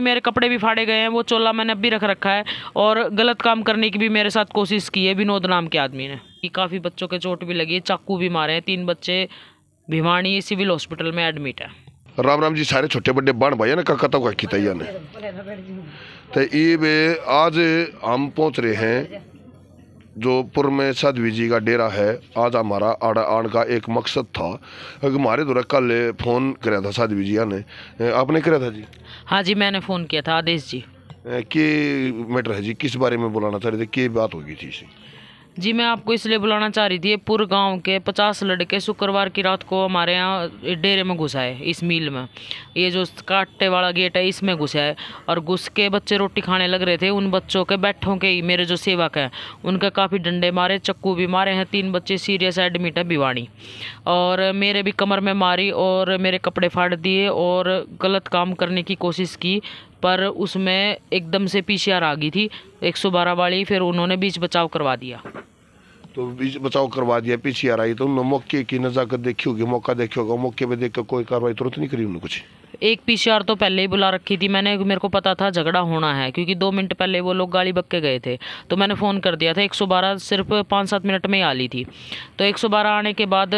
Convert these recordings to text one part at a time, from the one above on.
मेरे कपड़े भी फाड़े गए हैं वो चोला मैंने अभी रख रखा है और गलत काम करने की भी मेरे साथ कोशिश की है विनोद नाम के आदमी ने काफ़ी बच्चों के चोट भी लगी है चाकू भी मारे हैं तीन बच्चे भिवानी सिविल हॉस्पिटल में एडमिट है राम राम जी सारे छोटे बड़े बाण भाई ना कता ने तो ये आज हम पहुँच रहे हैं जोधपुर में साधवी जी का डेरा है आज हमारा आड़ा आने का एक मकसद था हमारे द्वारा तो कल फ़ोन करा था साधवी जी ने आपने करा था जी हाँ जी मैंने फ़ोन किया था आदेश जी के मैटर है जी किस बारे में बुलाना चाह रहे थे तो क्या बात होगी थी इसी जी मैं आपको इसलिए बुलाना चाह रही थी पुर गांव के पचास लड़के शुक्रवार की रात को हमारे यहाँ डेरे में घुसाए इस मील में ये जो काटे वाला गेट है इसमें घुस आए और घुस के बच्चे रोटी खाने लग रहे थे उन बच्चों के बैठों के ही मेरे जो सेवक हैं उनके काफ़ी डंडे मारे चक्कू भी मारे हैं तीन बच्चे सीरियस एडमिट है भिवाणी और मेरे भी कमर में मारी और मेरे कपड़े फाड़ दिए और गलत काम करने की कोशिश की पर उसमें एकदम से पीछे आ गई थी 112 वाली फिर उन्होंने बीच बचाव करवा दिया तो बचाव करवा दिया पीछे आ रही तो उन्होंने मौके की नज़ाकत देखी होगी मौका देखी होगा मौके पर देख कर कोई कार्रवाई तुरंत नहीं करी उन्होंने कुछ एक पीसीआर तो पहले ही बुला रखी थी मैंने मेरे को पता था झगड़ा होना है क्योंकि दो मिनट पहले वो लोग गाड़ी बक के गए थे तो मैंने फ़ोन कर दिया था 112 सिर्फ पाँच सात मिनट में ही आ ली थी तो 112 आने के बाद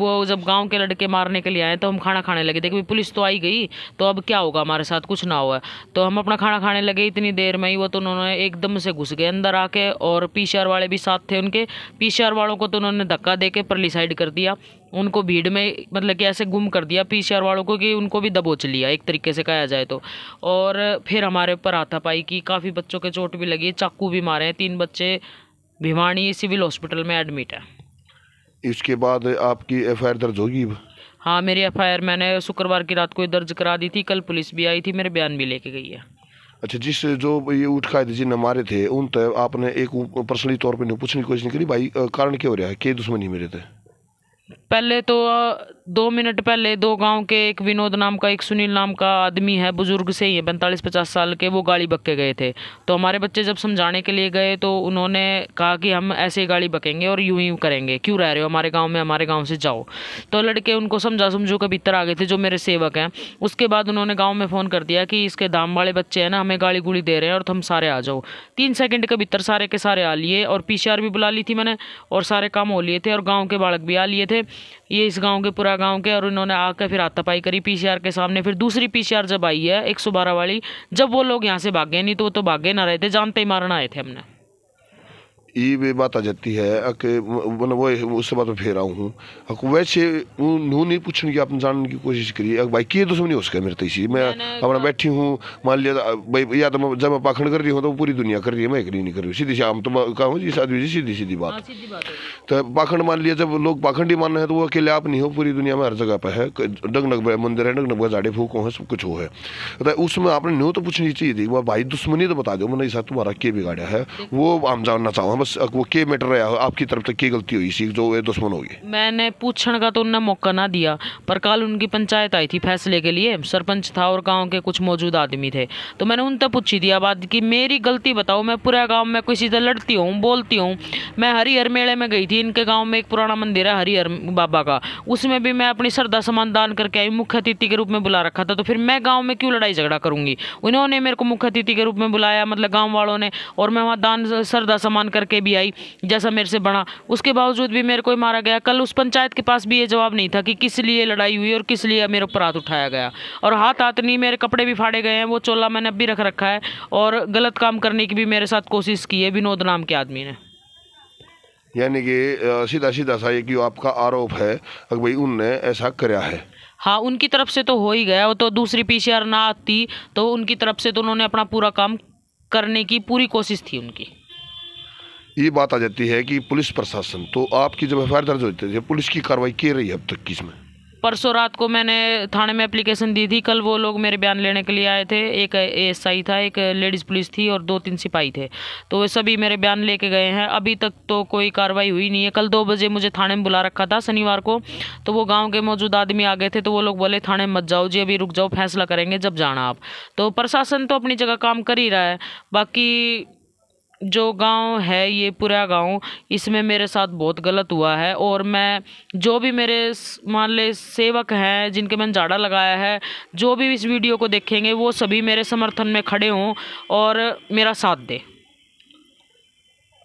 वो जब गांव के लड़के मारने के लिए आए तो हम खाना खाने लगे देखिए पुलिस तो आई गई तो अब क्या होगा हमारे साथ कुछ ना हुआ तो हम अपना खाना खाने लगे इतनी देर में ही वो तो उन्होंने एकदम से घुस गए अंदर आके और पी वाले भी साथ थे उनके पी वालों को तो उन्होंने धक्का दे के परली साइड कर दिया उनको भीड़ में मतलब कि ऐसे गुम कर दिया पी वालों को कि उनको भी दबोच लिया एक तरीके से कहा जाए तो और फिर हमारे ऊपर आता पाई कि काफ़ी बच्चों के चोट भी लगी चाकू भी मारे हैं तीन बच्चे भिवानी सिविल हॉस्पिटल में एडमिट है इसके बाद आपकी एफ दर्ज होगी हाँ मेरी एफ मैंने शुक्रवार की रात को दर्ज करा दी थी कल पुलिस भी आई थी मेरे बयान भी लेके गई है अच्छा जिस जो ये उठकाए थे जिन्हें मारे थे उन तो आपने एक पर्सनली तौर पर पूछने की कोशिश नहीं करी भाई कारण क्या हो रहा है के दुश्मनी मेरे थे पहले तो दो मिनट पहले दो गांव के एक विनोद नाम का एक सुनील नाम का आदमी है बुज़ुर्ग से ही है पैंतालीस पचास साल के वो गाड़ी बक्के गए थे तो हमारे बच्चे जब समझाने के लिए गए तो उन्होंने कहा कि हम ऐसे ही गाड़ी बकेंगे और यूं ही करेंगे क्यों रह रहे हो हमारे गाँव में हमारे गाँव से जाओ तो लड़के उनको समझा समझो के भीतर आ गए थे जो मेरे सेवक हैं उसके बाद उन्होंने गाँव में फ़ोन कर दिया कि इसके दाम वाले बच्चे हैं ना हमें गाड़ी गुड़ी दे रहे हैं और तुम सारे आ जाओ तीन सेकेंड के भीतर सारे के सारे आ लिए और पी भी बुला ली थी मैंने और सारे काम हो लिए थे और गाँव के बालक भी आ लिए थे ये इस गांव के पूरा गांव के और इन्होंने आकर फिर हाथापाई करी पीसीआर के सामने फिर दूसरी पीसीआर जब आई है एक सौ बारह वाली जब वो लोग यहाँ से भागे नहीं तो वो तो भागे ना रहे थे जानते ही मारना आए थे हमने ये वे बात आ जाती है कि मतलब वो उस बात में फेरा हूँ वैसे नू नहीं पूछने की आपने जानने की कोशिश करी अगर भाई की दुश्मनी हो सके मेरे तो मैं अपना बैठी हूँ मान लिया भाई या तो मैं जब मैं पाखंड कर रही हूँ तो पूरी दुनिया कर रही है मैं करी नहीं कर रही सीधी सी तो कहूँ जी साधु जी सीधी हाँ, सीधी बात तो पाखंड मान लिया जब लोग पाखंड ही मानना है तो वो अकेले आप नहीं हो पूरी दुनिया में हर जगह पर है डग नग मंदिर है डग नग झाड़े फूक है सब कुछ हो है तो उसमें आपने न्यू तो पूछनी चाहिए थी भाई दुश्मनी तो बता दो मैंने साथ तुम्हारा क्या बिगाड़ा है वो आम जानना चाहूँ बस वो के मैटर रहा हो आपकी तरफ से की गलती हुई सी जो दुश्मन होगी मैंने पूछने का तो उन्होंने मौका ना दिया पर कल उनकी पंचायत आई थी फैसले के लिए सरपंच था और गांव के कुछ मौजूद आदमी थे तो मैंने उनसे पूछी थी आबाद की मेरी गलती बताओ मैं पूरा गाँव में किसी से लड़ती हूँ बोलती हूँ मैं हरिहर मेले में गई थी इनके गाँव में एक पुराना मंदिर है हरिहर बाबा का उसमें भी मैं अपनी श्रद्धा समान दान करके आई मुख्य अतिथि के रूप में बुला रखा था तो फिर मैं गाँव में क्यों लड़ाई झगड़ा करूँगी उन्होंने मेरे को मुख्य अतिथि के रूप में बुलाया मतलब गाँव वालों ने और मैं वहाँ दान श्रद्धा समान करके के भी आई जैसा मेरे से बना उसके बावजूद भी मेरे को मारा गया कल उस पंचायत के पास भी ये जवाब नहीं था कि किस लिए लड़ाई हुई और किस लिए मेरे ऊपर हाथ उठाया गया और हाथ हाथ नहीं मेरे कपड़े भी फाड़े गए हैं वो चोला मैंने अब भी रख रखा है और गलत काम करने की भी मेरे साथ कोशिश की है विनोद नाम के आदमी ने यानी कि सीधा सीधा सा ये कि आपका आरोप है कि भाई उनने ऐसा कराया है हाँ उनकी तरफ से तो हो ही गया वो तो दूसरी पी ना आती तो उनकी तरफ से तो उन्होंने अपना पूरा काम करने की पूरी कोशिश थी उनकी ये बात आ जाती है कि पुलिस प्रशासन तो आपकी जब एफ दर्ज होती है पुलिस की कार्रवाई की रही है अब तक में परसों रात को मैंने थाने में एप्लीकेशन दी थी कल वो लोग मेरे बयान लेने के लिए आए थे एक एएसआई था एक लेडीज़ पुलिस थी और दो तीन सिपाही थे तो वे सभी मेरे बयान लेके गए हैं अभी तक तो कोई कार्रवाई हुई नहीं है कल दो बजे मुझे थाने में बुला रखा था शनिवार को तो वो गाँव के मौजूद आदमी आ गए थे तो वो लोग बोले थाने मत जाओ जी अभी रुक जाओ फैसला करेंगे जब जाना आप तो प्रशासन तो अपनी जगह काम कर ही रहा है बाकी जो गांव है ये पूरा गांव इसमें मेरे साथ बहुत गलत हुआ है और मैं जो भी मेरे मान ले सेवक हैं जिनके मैंने झाड़ा लगाया है जो भी इस वीडियो को देखेंगे वो सभी मेरे समर्थन में खड़े हों और मेरा साथ दें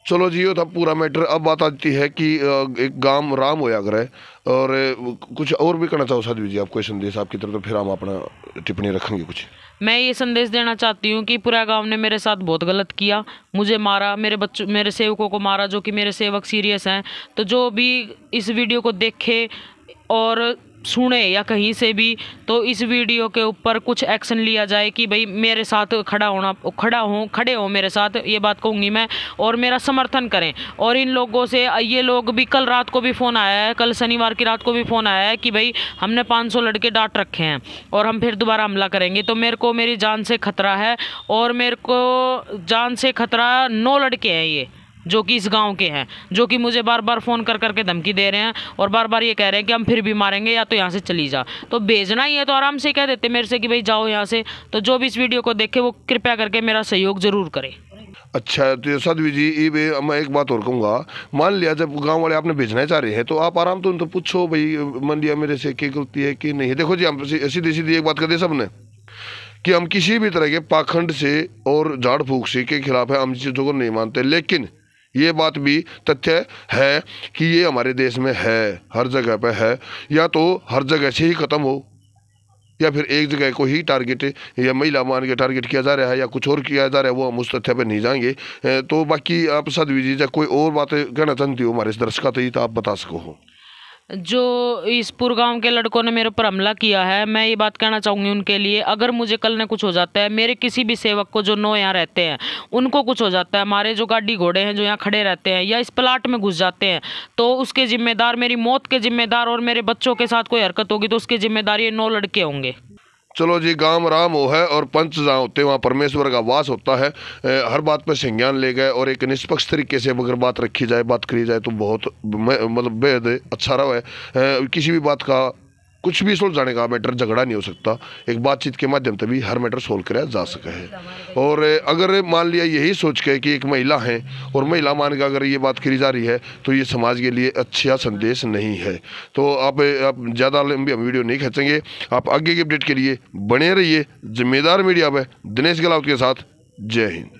चलो जी यो था पूरा मैटर अब बात आती है कि एक गांव राम होया करे और कुछ और भी कहना चाहो साधवी जी आपको संदेश आपकी तरफ तो फिर हम अपना टिप्पणी रखेंगे कुछ मैं ये संदेश देना चाहती हूँ कि पूरा गांव ने मेरे साथ बहुत गलत किया मुझे मारा मेरे बच्चों मेरे सेवकों को मारा जो कि मेरे सेवक सीरियस हैं तो जो भी इस वीडियो को देखे और सुने या कहीं से भी तो इस वीडियो के ऊपर कुछ एक्शन लिया जाए कि भाई मेरे साथ खड़ा होना खड़ा हो खड़े हों मेरे साथ ये बात कहूँगी मैं और मेरा समर्थन करें और इन लोगों से ये लोग भी कल रात को भी फ़ोन आया है कल शनिवार की रात को भी फ़ोन आया है कि भाई हमने 500 लड़के डांट रखे हैं और हम फिर दोबारा हमला करेंगे तो मेरे को मेरी जान से खतरा है और मेरे को जान से खतरा नौ लड़के हैं ये जो कि इस गांव के हैं जो कि मुझे बार बार फ़ोन कर करके धमकी दे रहे हैं और बार बार ये कह रहे हैं कि हम फिर भी मारेंगे या तो यहाँ से चली जा तो भेजना ही है तो आराम से कह देते मेरे से कि भाई जाओ यहाँ से तो जो भी इस वीडियो को देखे वो कृपया करके मेरा सहयोग ज़रूर करे अच्छा तो साधवी जी ये भी मैं एक बात और कहूँगा मान लिया जब गांव वाले आपने भेजना चाह रहे हैं तो आप आराम तो उनसे पूछो भाई मान लिया मेरे से क्या गलती है कि नहीं देखो जी हम सीधी सीधी एक बात कर दी सबने कि हम किसी भी तरह के पाखंड से और झाड़ फूक से के खिलाफ है हम चीज़ों को नहीं मानते लेकिन ये बात भी तथ्य है कि ये हमारे देश में है हर जगह पर है या तो हर जगह से ही ख़त्म हो या फिर एक जगह को ही टारगेट या महिला मान के टारगेट किया जा रहा है या कुछ और किया जा रहा है वो हम उस तथ्य पर नहीं जाएंगे तो बाकी आप सदवी जी या कोई और बात कहना चाहती हो हमारे दर्शक तो तो आप बता सको हो जो इस पुर गाँव के लड़कों ने मेरे ऊपर हमला किया है मैं ये बात कहना चाहूँगी उनके लिए अगर मुझे कल ने कुछ हो जाता है मेरे किसी भी सेवक को जो नौ यहाँ रहते हैं उनको कुछ हो जाता है हमारे जो गाड़ी घोड़े हैं जो यहाँ खड़े रहते हैं या इस प्लाट में घुस जाते हैं तो उसके ज़िम्मेदार मेरी मौत के ज़िम्मेदार और मेरे बच्चों के साथ कोई हरकत होगी तो उसकी ज़िम्मेदार ये नौ लड़के होंगे चलो जी गांव राम हो है और पंच जहाँ होते वहाँ परमेश्वर का वास होता है हर बात पर संज्ञान ले गए और एक निष्पक्ष तरीके से अगर बात रखी जाए बात करी जाए तो बहुत मतलब बेहद अच्छा रहा है किसी भी बात का कुछ भी जाने का मैटर झगड़ा नहीं हो सकता एक बातचीत के माध्यम से भी हर मैटर सोल्व कराया जा सका है और अगर मान लिया यही सोच के कि एक महिला है और महिला मान के अगर ये बात करी जा रही है तो ये समाज के लिए अच्छा संदेश नहीं है तो आप, आप ज़्यादा लंबी हम वीडियो नहीं खींचेंगे आप आगे की अपडेट के लिए बने रहिए जिम्मेदार मीडिया पर दिनेश गहलावत के साथ जय हिंद